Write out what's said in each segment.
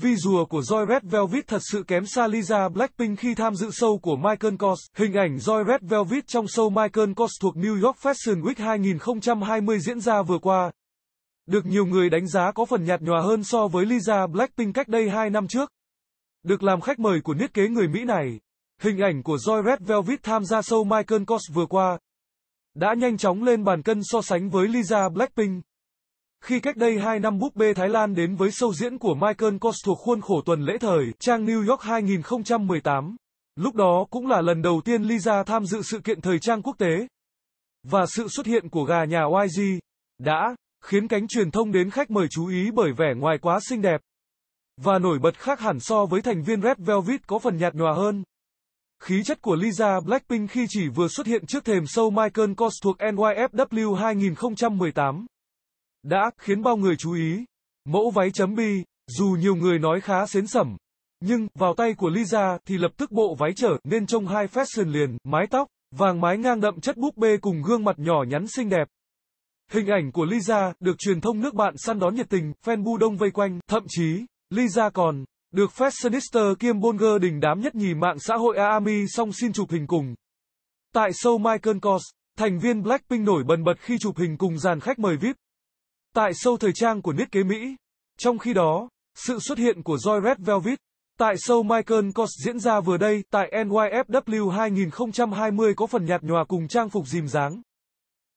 Visual của Joy Red Velvet thật sự kém xa Lisa Blackpink khi tham dự show của Michael Kors. Hình ảnh Joy Red Velvet trong show Michael Kors thuộc New York Fashion Week 2020 diễn ra vừa qua. Được nhiều người đánh giá có phần nhạt nhòa hơn so với Lisa Blackpink cách đây 2 năm trước. Được làm khách mời của thiết kế người Mỹ này, hình ảnh của Joy Red Velvet tham gia show Michael Kors vừa qua đã nhanh chóng lên bàn cân so sánh với Lisa Blackpink. Khi cách đây 2 năm búp bê Thái Lan đến với sâu diễn của Michael Kors thuộc khuôn khổ tuần lễ thời trang New York 2018, lúc đó cũng là lần đầu tiên Lisa tham dự sự kiện thời trang quốc tế. Và sự xuất hiện của gà nhà YG đã khiến cánh truyền thông đến khách mời chú ý bởi vẻ ngoài quá xinh đẹp và nổi bật khác hẳn so với thành viên Red Velvet có phần nhạt nhòa hơn. Khí chất của Lisa Blackpink khi chỉ vừa xuất hiện trước thềm show Michael Kors thuộc NYFW 2018 đã khiến bao người chú ý. Mẫu váy chấm bi, dù nhiều người nói khá xến sẩm, nhưng vào tay của Lisa thì lập tức bộ váy trở nên trông hai fashion liền, mái tóc, vàng mái ngang đậm chất búp bê cùng gương mặt nhỏ nhắn xinh đẹp. Hình ảnh của Lisa được truyền thông nước bạn săn đón nhiệt tình, fan bu đông vây quanh, thậm chí, Lisa còn được fashionista kiêm Bonger đình đám nhất nhì mạng xã hội Aami song xin chụp hình cùng. Tại show Michael Kors, thành viên Blackpink nổi bần bật khi chụp hình cùng dàn khách mời VIP tại sâu thời trang của thiết kế Mỹ. Trong khi đó, sự xuất hiện của Joy Red Velvet tại show Michael Kors diễn ra vừa đây tại NYFW 2020 có phần nhạt nhòa cùng trang phục dìm dáng.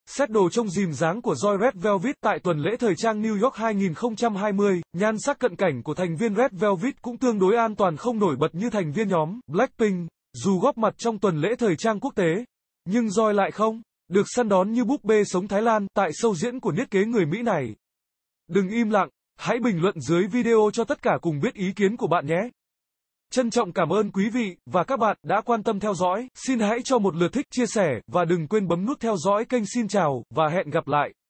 Xét đồ trông dìm dáng của Joy Red Velvet tại tuần lễ thời trang New York 2020, nhan sắc cận cảnh của thành viên Red Velvet cũng tương đối an toàn không nổi bật như thành viên nhóm Blackpink, dù góp mặt trong tuần lễ thời trang quốc tế. Nhưng Joy lại không. Được săn đón như búp bê sống Thái Lan tại sâu diễn của thiết kế người Mỹ này. Đừng im lặng, hãy bình luận dưới video cho tất cả cùng biết ý kiến của bạn nhé. Trân trọng cảm ơn quý vị và các bạn đã quan tâm theo dõi, xin hãy cho một lượt thích, chia sẻ và đừng quên bấm nút theo dõi kênh xin chào và hẹn gặp lại.